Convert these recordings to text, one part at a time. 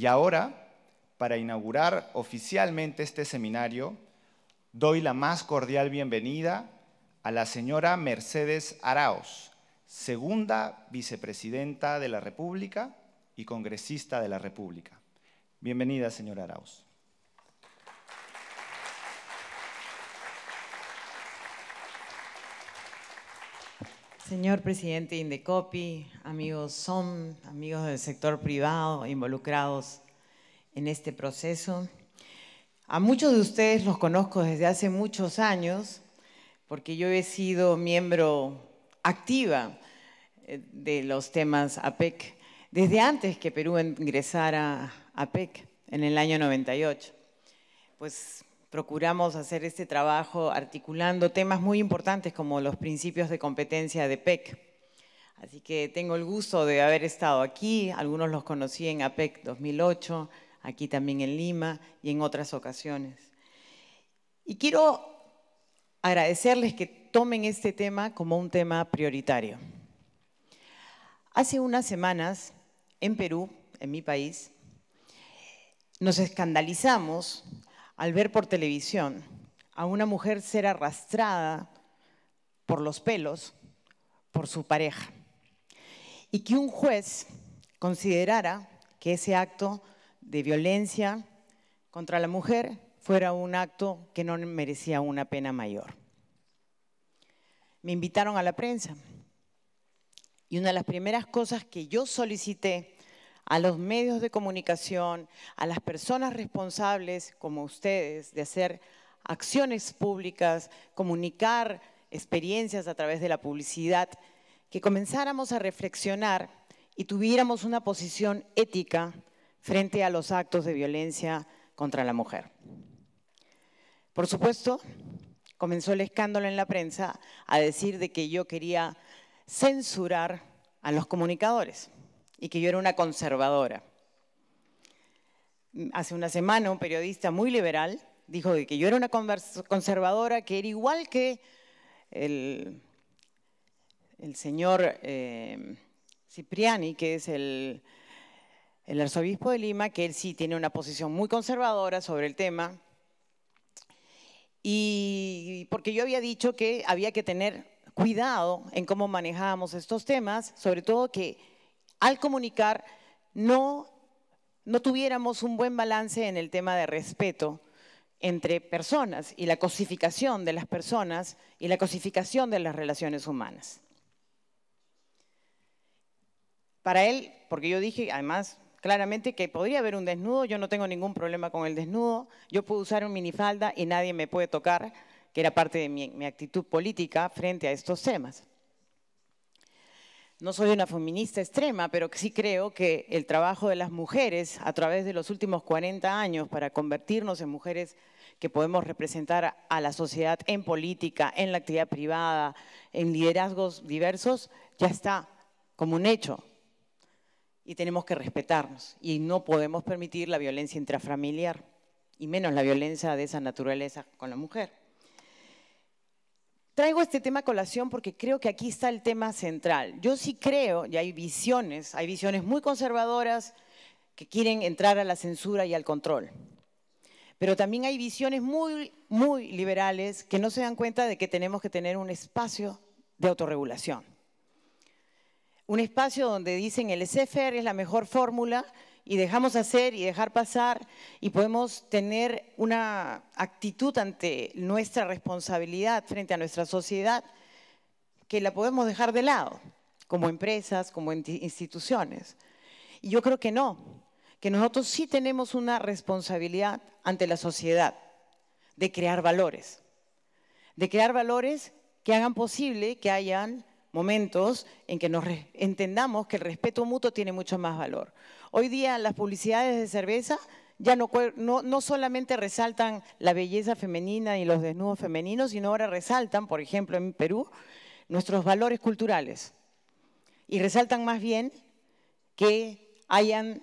Y ahora, para inaugurar oficialmente este seminario, doy la más cordial bienvenida a la señora Mercedes Araos, segunda vicepresidenta de la República y congresista de la República. Bienvenida, señora Arauz. Señor presidente Indecopi, amigos SOM, amigos del sector privado involucrados en este proceso. A muchos de ustedes los conozco desde hace muchos años, porque yo he sido miembro activa eh, de los temas APEC desde antes que Perú ingresara a APEC en el año 98. Pues procuramos hacer este trabajo articulando temas muy importantes como los principios de competencia de PEC. Así que tengo el gusto de haber estado aquí, algunos los conocí en APEC 2008, aquí también en Lima y en otras ocasiones. Y quiero agradecerles que tomen este tema como un tema prioritario. Hace unas semanas, en Perú, en mi país, nos escandalizamos al ver por televisión a una mujer ser arrastrada por los pelos por su pareja y que un juez considerara que ese acto de violencia contra la mujer fuera un acto que no merecía una pena mayor. Me invitaron a la prensa y una de las primeras cosas que yo solicité a los medios de comunicación, a las personas responsables como ustedes de hacer acciones públicas, comunicar experiencias a través de la publicidad, que comenzáramos a reflexionar y tuviéramos una posición ética frente a los actos de violencia contra la mujer. Por supuesto, comenzó el escándalo en la prensa a decir de que yo quería censurar a los comunicadores y que yo era una conservadora. Hace una semana un periodista muy liberal dijo que yo era una conservadora que era igual que el, señor eh, Cipriani, que es el, el arzobispo de Lima, que él sí tiene una posición muy conservadora sobre el tema, y porque yo había dicho que había que tener cuidado en cómo manejábamos estos temas, sobre todo que al comunicar no, tuviéramos un buen balance en el tema de respeto entre personas y la cosificación de las personas y la cosificación de las relaciones humanas. Para él, porque yo dije además claramente que podría haber un desnudo, yo no tengo ningún problema con el desnudo, yo puedo usar un minifalda y nadie me puede tocar, que era parte de mi actitud política frente a estos temas no soy una feminista extrema, pero sí creo que el trabajo de las mujeres a través de los últimos 40 años para convertirnos en mujeres que podemos representar a la sociedad en política, en la actividad privada, en liderazgos diversos, ya está como un hecho. Y tenemos que respetarnos y no podemos permitir la violencia intrafamiliar y menos la violencia de esa naturaleza con la mujer. Traigo este tema a colación porque creo que aquí está el tema central. Yo sí creo, y hay visiones, hay visiones muy conservadoras que quieren entrar a la censura y al control. Pero también hay visiones muy, muy liberales que no se dan cuenta de que tenemos que tener un espacio de autorregulación. Un espacio donde dicen el SFR es la mejor fórmula y dejamos hacer y dejar pasar y podemos tener una actitud ante nuestra responsabilidad frente a nuestra sociedad que la podemos dejar de lado, como empresas, como instituciones. Y yo creo que no, que nosotros sí tenemos una responsabilidad ante la sociedad de crear valores, de crear valores que hagan posible que hayan momentos en que nos entendamos que el respeto mutuo tiene mucho más valor. Hoy día las publicidades de cerveza ya no, no, no, solamente resaltan la belleza femenina y los desnudos femeninos, sino ahora resaltan, por ejemplo, en Perú, nuestros valores culturales. Y resaltan más bien que hayan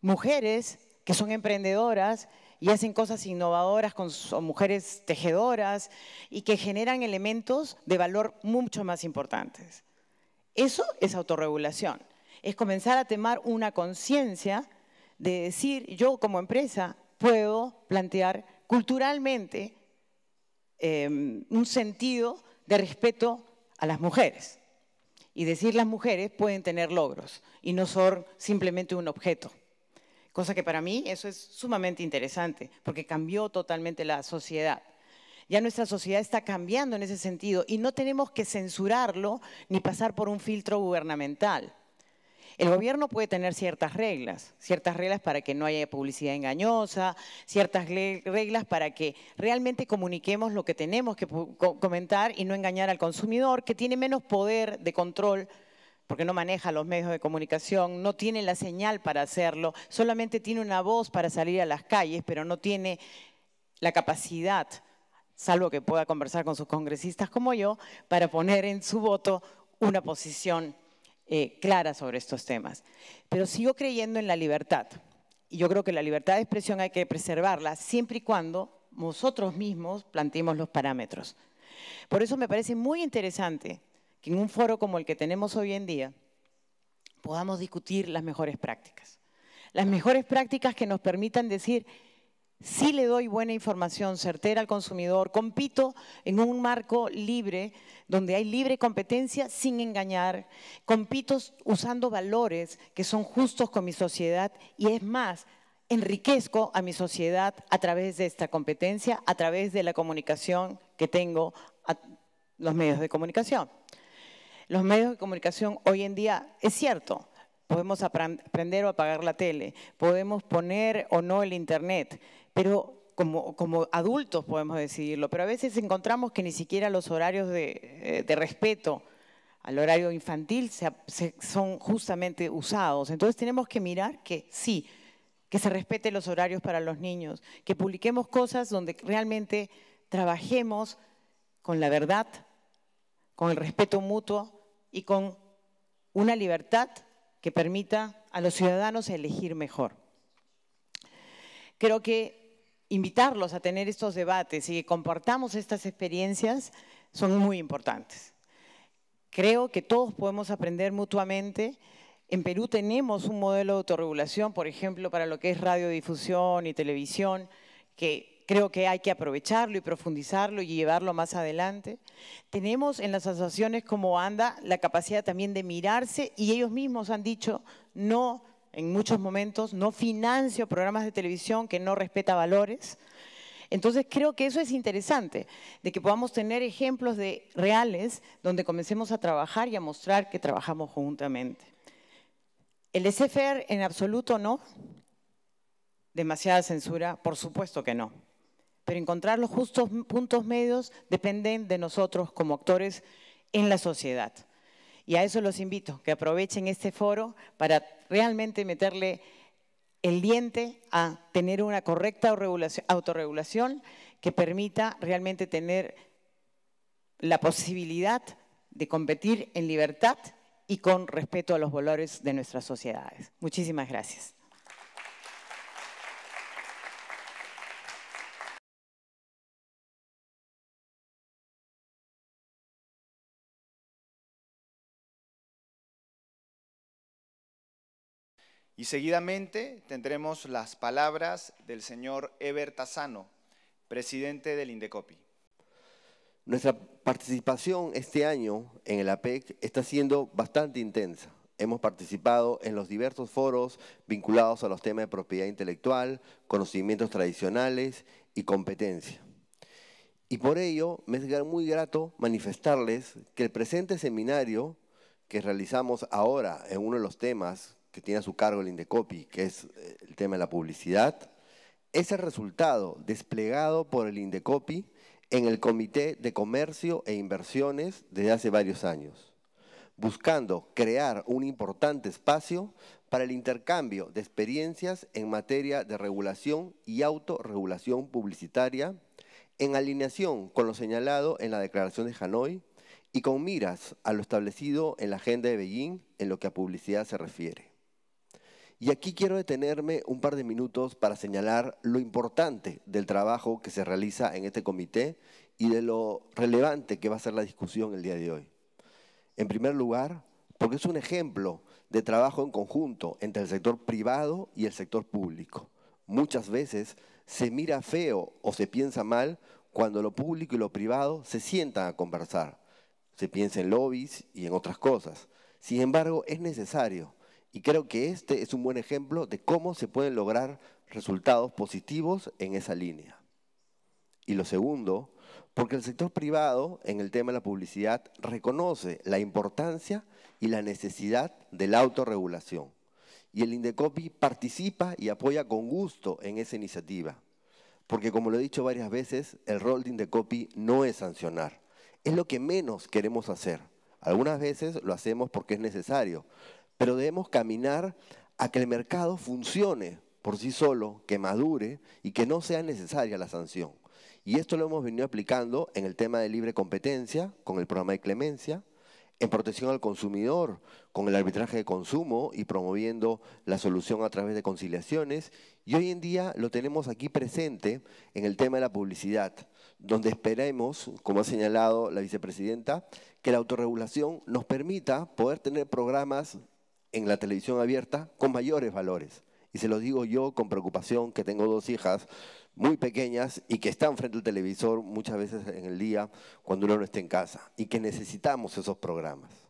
mujeres que son emprendedoras, y hacen cosas innovadoras con mujeres tejedoras y que generan elementos de valor mucho más importantes. Eso es autorregulación, es comenzar a temar una conciencia de decir, yo como empresa puedo plantear culturalmente em, un sentido de respeto a las mujeres. Y decir las mujeres pueden tener logros y no son simplemente un objeto. Cosa que para mí eso es sumamente interesante, porque cambió totalmente la sociedad. Ya nuestra sociedad está cambiando en ese sentido y no tenemos que censurarlo ni pasar por un filtro gubernamental. El gobierno puede tener ciertas reglas, ciertas reglas para que no haya publicidad engañosa, ciertas reglas para que realmente comuniquemos lo que tenemos que comentar y no engañar al consumidor, que tiene menos poder de control porque no maneja los medios de comunicación, no tiene la señal para hacerlo, solamente tiene una voz para salir a las calles, pero no tiene la capacidad, salvo que pueda conversar con sus congresistas como yo, para poner en su voto una posición eh, clara sobre estos temas. Pero sigo creyendo en la libertad. Y yo creo que la libertad de expresión hay que preservarla siempre y cuando nosotros mismos planteemos los parámetros. Por eso me parece muy interesante que en un foro como el que tenemos hoy en día podamos discutir las mejores prácticas. Las mejores prácticas que nos permitan decir, sí le doy buena información certera al consumidor, compito en un marco libre, donde hay libre competencia sin engañar, compito usando valores que son justos con mi sociedad y es más, enriquezco a mi sociedad a través de esta competencia, a través de la comunicación que tengo a los medios de comunicación. Los medios de comunicación hoy en día, es cierto, podemos aprender o apagar la tele, podemos poner o no el internet, pero como, adultos podemos decidirlo, pero a veces encontramos que ni siquiera los horarios de, eh, respeto al horario infantil se, son justamente usados. Entonces tenemos que mirar que sí, que se respete los horarios para los niños, que publiquemos cosas donde realmente trabajemos con la verdad, con el respeto mutuo y con una libertad que permita a los ciudadanos elegir mejor. Creo que invitarlos a tener estos debates y que compartamos estas experiencias son muy importantes. Creo que todos podemos aprender mutuamente. En Perú tenemos un modelo de autorregulación, por ejemplo, para lo que es radiodifusión y televisión, que creo que hay que aprovecharlo y profundizarlo y llevarlo más adelante. Tenemos en las asociaciones como ANDA la capacidad también de mirarse y ellos mismos han dicho no, en muchos momentos, no financio programas de televisión que no respeta valores. Entonces creo que eso es interesante, de que podamos tener ejemplos de reales donde comencemos a trabajar y a mostrar que trabajamos juntamente. ¿El SFR en absoluto no? ¿Demasiada censura? Por supuesto que no pero encontrar los justos puntos medios dependen de nosotros como actores en la sociedad. Y a eso los invito, que aprovechen este foro para realmente meterle el diente a tener una correcta autorregulación que permita realmente tener la posibilidad de competir en libertad y con respeto a los valores de nuestras sociedades. Muchísimas gracias. Y seguidamente tendremos las palabras del señor Eber Tazano, presidente del INDECOPI. Nuestra participación este año en el APEC está siendo bastante intensa. Hemos participado en los diversos foros vinculados a los temas de propiedad intelectual, conocimientos tradicionales y competencia. Y por ello me es muy grato manifestarles que el presente seminario que realizamos ahora en uno de los temas que tiene a su cargo el Indecopi, que es eh, el tema de la publicidad, es el resultado desplegado por el Indecopi en el Comité de Comercio e Inversiones desde hace varios años, buscando crear un importante espacio para el intercambio de experiencias en materia de regulación y autorregulación publicitaria, en alineación con lo señalado en la Declaración de Hanoi y con miras a lo establecido en la Agenda de Beijing en lo que a publicidad se refiere. Y aquí quiero detenerme un par de minutos para señalar lo importante del trabajo que se realiza en este comité y de lo relevante que va a ser la discusión el día de hoy. En primer lugar, porque es un ejemplo de trabajo en conjunto entre el sector privado y el sector público. Muchas veces se mira feo o se piensa mal cuando lo público y lo privado se sientan a conversar. Se piensa en lobbies y en otras cosas. Sin embargo, es necesario y creo que este es un buen ejemplo de cómo se pueden lograr resultados positivos en esa línea. Y lo segundo, porque el sector privado en el tema de la publicidad reconoce la importancia y la necesidad de la autorregulación. Y el Indecopi participa y apoya con gusto en esa iniciativa. Porque como lo he dicho varias veces, el rol de Indecopi no es sancionar. Es lo que menos queremos hacer. Algunas veces lo hacemos porque es necesario, pero debemos caminar a que el mercado funcione por sí solo, que madure y que no sea necesaria la sanción. Y esto lo hemos venido aplicando en el tema de libre competencia, con el programa de clemencia, en protección al consumidor, con el arbitraje de consumo y promoviendo la solución a través de conciliaciones. Y hoy en día lo tenemos aquí presente en el tema de la publicidad, donde esperemos, como ha señalado la vicepresidenta, que la autorregulación nos permita poder tener programas en la televisión abierta con mayores valores. Y se los digo yo con preocupación que tengo dos hijas muy pequeñas y que están frente al televisor muchas veces en el día cuando uno no está en casa y que necesitamos esos programas.